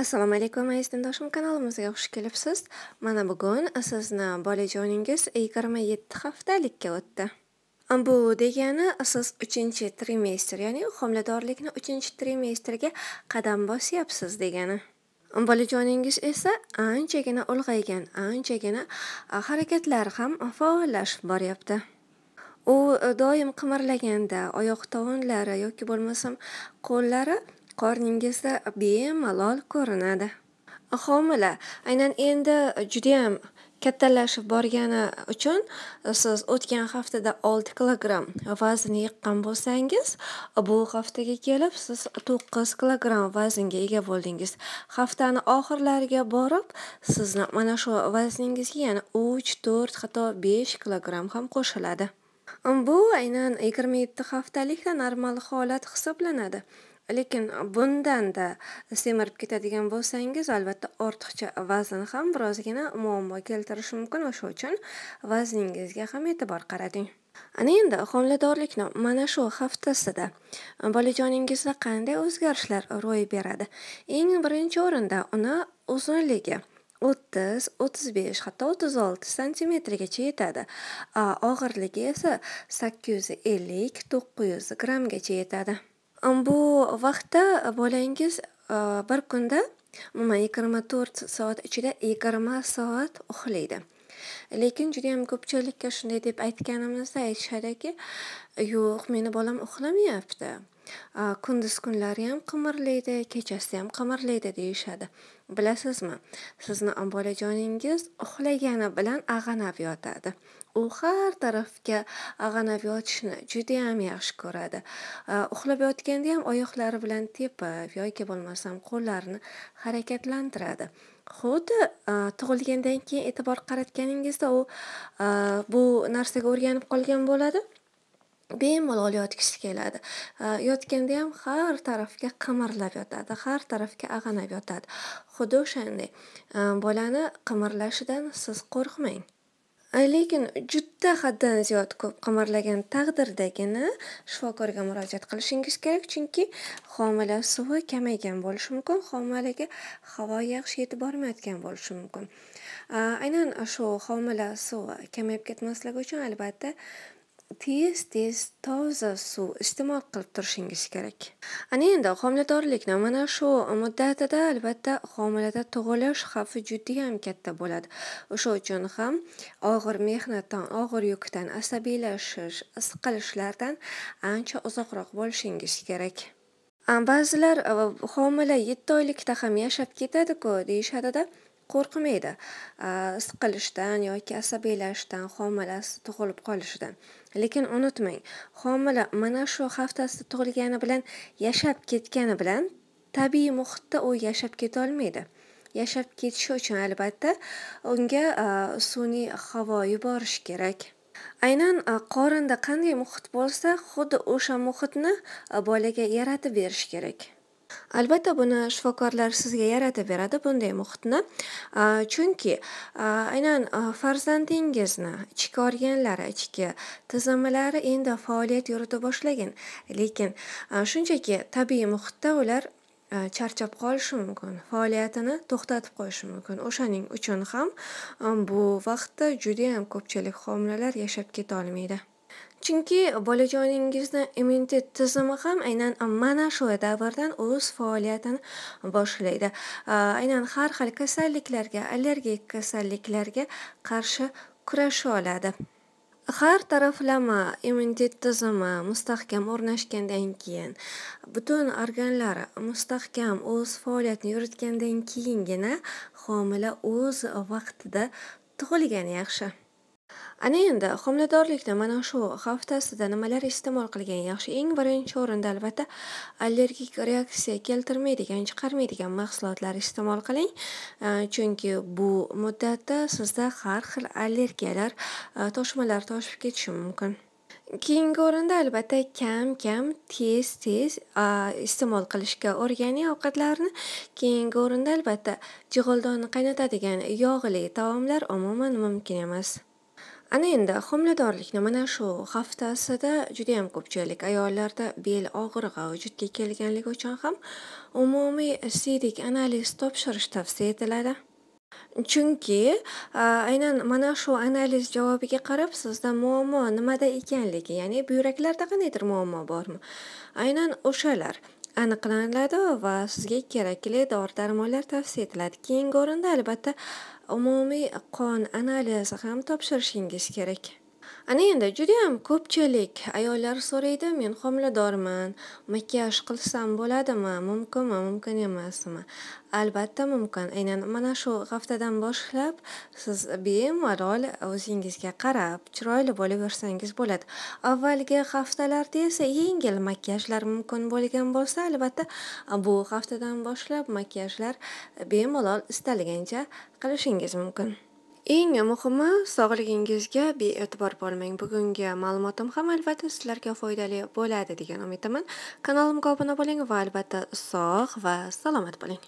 assalomu alaykum aziz tindoshim kanalimizga xush kelibsiz mana bugun sizni bolajoningiz yigirma yetti haftalikka o'tdi bu degani siz uchinchi trimestr ya'ni homiladorlikni uchinchi trimestrga qadam bosyapsiz degani bolajoningiz esa anchagina ulg'aygan anchagina harakatlari ham faollashib boryapti u doim qimirlaganda oyoq tovonlari yoki bo'lmasam qo'llari qorningizda bemalol ko'rinadi homila aynan endi judayam kattalashib borgani uchun siz o'tgan haftada olti kilogramm vazn yiqqan bo'lsangiz bu haftaga kelib siz to'qqiz kilogramm vaznga ega bo'ldingiz haftani oxirlariga borib sizni mana shu vazningizga yana uch to'rt hatto besh kilogramm ham qo'shiladi bu aynan yigirma yetti haftalikda normal holat hisoblanadi lekin bundanda semirib ketadigan bo'lsangiz albatta ortiqcha vazn ham birozgina muammo keltirishi mumkin o'sha uchun vazningizga ham e'tibor qarating ana endi homiladorlikni mana shu haftasida bolajoningizda qanday o'zgarishlar ro'y beradi eng birinchi o'rinda uni uzunligi o'ttiz o'ttiz besh hatto o'ttiz olti santimetrgacha yetadi og'irligi esa sakkiz yuz ellik to'qqiz yuz grammgacha yetadi Bu vaqtda bolangiz e, bir kunda umuman yigirma to'rt soat ichida yigirma soat uxlaydi lekin juda yam ko'pchilikka shunday deb aytganimizda aytishadiki yo'q meni bolam uxlamayapti kunduz kunlari ham qimirlaydi kechasi ham qimirlaydi deyishadi bilasizmi sizni bolajoningiz uxlagani bilan ag'anab yotadi u har tarafga ag'anab yotishni judayam yaxshi ko'radi uxlab yotganda ham oyoqlari bilan tepib yoki bo'lmasam qo'llarini harakatlantiradi xuddi tug'ilgandan keyin e'tibor qaratganingizda u bu narsaga o'rganib qolgan bo'ladi bemalol yotgisi keladi yotganda ham har tarafga qimirlab yotadi har tarafga ag'anab yotadi xuddi o'shanday bolani qimirlashidan siz qo'rqmang lekin juda haddan ziyod ko'p qimirlagan taqdirdagina shifokorga murojaat qilishingiz kerak chunki homila suvi kamaygan bo'lishi mumkin homilaga havo yaxshi yetib bormayotgan bo'lishi mumkin aynan shu homila suvi kamayib ketmasligi uchun albatta tez tez toza suv iste'mol qilib turishingiz kerak ana endi homiladorlikni mana shu muddatida albatta homilada tug'ilish xavfi judayam katta bo'ladi o'sha uchun ham og'ir mehnatdan og'ir yukdan asabiylashish siqilishlardan ancha uzoqroq bo'lishingiz kerak ba'zilar e, homila yetti oylikda ham yashab ketadiku deyishadida qo'rqmaydi siqilishdan yoki asabiylashishdan homilasi tug'ilib qolishidan lekin unutmang homila mana shu haftasida tug'ilgani bilan yashab ketgani bilan tabiiy muhitda u yashab ketolmaydi yashab ketishi uchun albatta unga sun'iy havo yuborish kerak aynan qorinda qanday muhit bo'lsa xuddi o'sha muhitni bolaga yaratib berish kerak Albatta, buni shifokorlar sizga yaratib beradi bunday muhitni. Chunki, aynan farzandingizni ichki organlari, ichki tizimlari endi faoliyat yurita boshlagan, lekin shunchaki tabiiy muhitda ular charchab qolishi mumkin, faoliyatini to'xtatib qo'yishi mumkin. O'shaning uchun ham bu vaqtda judayam ko'pchilik homilalar yashab keta olmaydi. chunki bolajoningizni immunitet tizimi ham aynan mana shu davrdan o'z faoliyatini boshlaydi aynan har xil kasalliklarga allergik kasalliklarga qarshi kurasha oladi har taraflama immunitet tizimi mustahkam o'rnashgandan keyin butun organlar mustahkam o'z faoliyatini yuritgandan keyingina homila o'z vaqtida tug'ilgani yaxshi Ana endi homiladorlikni mana shu haftasida nimalar iste'mol qilgan yaxshi? Eng birinchi o'rinda albatta allergik reaksiya keltirmaydigan, chiqarmaydigan mahsulotlar iste'mol qiling, chunki bu muddatda sizda har xil allergiyalar, toshmalar toshib ketishi mumkin. Keyingi o'rinda albatta kam-kam, tez-tez iste'mol qilishga o'rganing ovqatlarni. Keyingi o'rinda albatta jig'ildonni qaynatadigan yog'li taomlar umuman mumkin emas. ana endi homiladorlikni mana shu haftasida juda yam ko'pchilik ayollarda bel og'rig'i vujudga kelganligi uchun ham umumiy siydik analiz topshirish tavsiya etiladi chunki aynan mana shu analiz javobiga qarab sizda muammo nimada ekanligi ya'ni buyraklarda qandaydir muammo bormi aynan o'shalar aniqlaniladi va sizga kerakli dori darmonlar tavsiya etiladi keyingi o'rinda albatta umumiy qon analizi ham topshirishingiz kerak ana endi juda ham ko'pchilik ayollar so'raydi men homiladorman makiyaj qilsam bo'ladimi mumkinmi mumkin emasmi albatta mumkin aynan mana shu haftadan boshlab siz bemalol o'zingizga qarab chiroyli bo'laversangiz bo'ladi avvalgi haftalarda esa yengil makiyajlar mumkin bo'lgan bo'lsa albatta bu haftadan boshlab makiyajlar bemalol istalgancha qilishingiz mumkin Eng muhimi, sog'lig'ingizga bee'tibor bo'lmang. Bugungi ma'lumotim ham albatta sizlarga foydali bo'ladi degan umiddaman. Kanalimga obuna bo'ling va albatta sog' va salomat bo'ling.